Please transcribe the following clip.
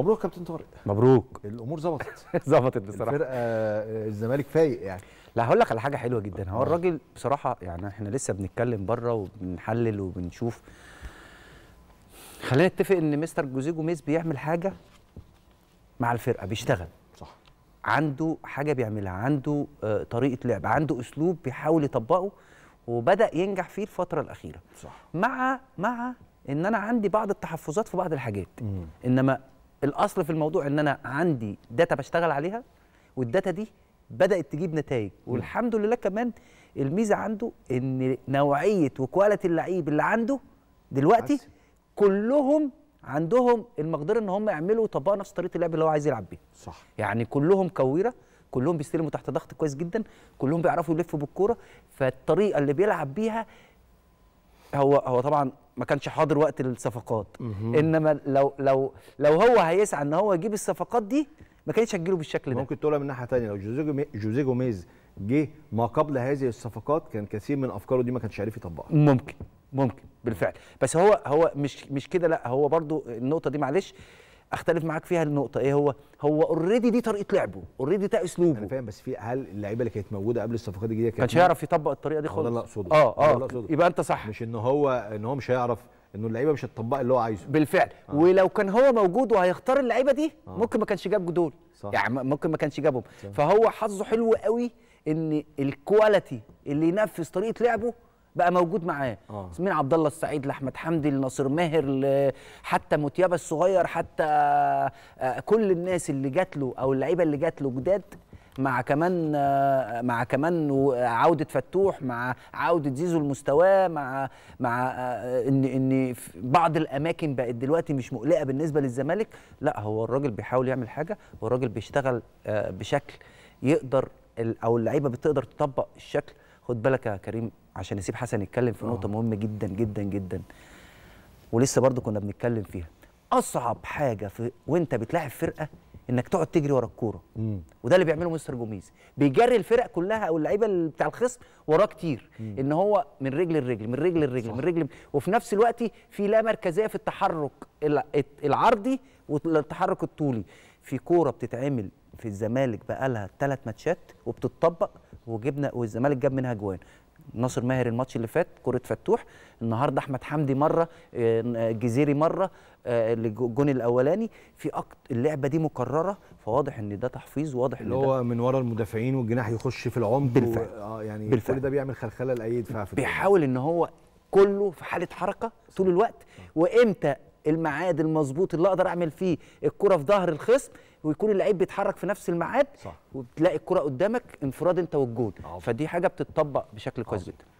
مبروك كابتن طارق مبروك الامور ظبطت ظبطت بصراحه الفرقه آه، الزمالك فايق يعني لا هقول لك على حاجه حلوه جدا هو آه. الراجل بصراحه يعني احنا لسه بنتكلم بره وبنحلل وبنشوف خلينا نتفق ان مستر جوزيه جوميز بيعمل حاجه مع الفرقه بيشتغل صح عنده حاجه بيعملها عنده آه، طريقه لعب عنده اسلوب بيحاول يطبقه وبدا ينجح فيه الفتره الاخيره صح مع مع ان انا عندي بعض التحفظات في بعض الحاجات مم. انما الاصل في الموضوع ان انا عندي داتا بشتغل عليها والداتا دي بدات تجيب نتائج والحمد لله كمان الميزه عنده ان نوعيه وكواليتي اللعيب اللي عنده دلوقتي كلهم عندهم المقدره ان هم يعملوا طبقه نفس طريقه اللعب اللي هو عايز يلعب بيها صح يعني كلهم كويره كلهم بيستلموا تحت ضغط كويس جدا كلهم بيعرفوا يلفوا بالكوره فالطريقه اللي بيلعب بيها هو هو طبعا ما كانش حاضر وقت الصفقات انما لو لو لو هو هيسعى ان هو يجيب الصفقات دي ما كانتش هتجيله بالشكل ده ممكن تقولها من ناحيه ثانيه لو جوزيه جوزيه جوميز جه ما قبل هذه الصفقات كان كثير من افكاره دي ما كانش عارف يطبقها ممكن ممكن بالفعل بس هو هو مش مش كده لا هو برضو النقطه دي معلش اختلف معاك فيها النقطه ايه هو هو اوريدي دي طريقه لعبه اوريدي ده اسلوبه انا فاهم بس في هل اللعيبه اللي كانت موجوده قبل الصفقات الجديده كانت كانش هيعرف يطبق الطريقه دي آه، خالص ده اللي اقصده اه اه يبقى انت صح مش ان هو ان هو مش هيعرف انه اللعيبه مش هتطبق اللي هو عايزه بالفعل آه. ولو كان هو موجود وهيختار اللعيبه دي آه. ممكن ما كانش جاب دول صح. يعني ممكن ما كانش جابهم فهو حظه حلو قوي ان الكواليتي اللي ينفذ طريقه لعبه بقى موجود معاه آه. من عبد الله السعيد لاحمد حمدي لناصر ماهر حتى متيابة الصغير حتى آه، كل الناس اللي جات له او اللعيبه اللي جات له جداد مع كمان آه، مع كمان عوده فتوح مع عوده زيزو لمستواه مع مع آه، ان ان بعض الاماكن بقت دلوقتي مش مقلقه بالنسبه للزمالك لا هو الراجل بيحاول يعمل حاجه والراجل بيشتغل بشكل يقدر او اللعيبه بتقدر تطبق الشكل خد بالك يا كريم عشان اسيب حسن يتكلم في نقطه آه. مهمه جدا جدا جدا ولسه برضو كنا بنتكلم فيها اصعب حاجه في وانت بتلاعب فرقه انك تقعد تجري ورا الكوره وده اللي بيعمله مستر جوميز بيجري الفرق كلها او اللعيبه بتاع الخصم وراه كتير مم. ان هو من رجل لرجل من رجل لرجل من رجل وفي نفس الوقت في لا مركزيه في التحرك العرضي والتحرك الطولي في كوره بتتعمل في الزمالك بقى لها ثلاث ماتشات وبتطبق وجبنا والزمالك جاب منها جوان ناصر ماهر الماتش اللي فات كره فتوح النهارده احمد حمدي مره الجزيري آه، آه، مره الجون آه، الاولاني في أكت... اللعبه دي مكرره فواضح ان ده تحفيظ واضح اللي هو من ورا المدافعين والجناح يخش في العمق بالفعل اه يعني بالفعل. كل ده بيعمل خلخله لاي دفاع في بيحاول ان هو كله في حاله حركه طول الوقت وامتى الميعاد المظبوط اللي اقدر اعمل فيه الكره في ظهر الخصم ويكون اللعيب بيتحرك في نفس الميعاد وتلاقي الكره قدامك انفراد انت والجون آه. فدي حاجه بتتطبق بشكل كويس آه. جدا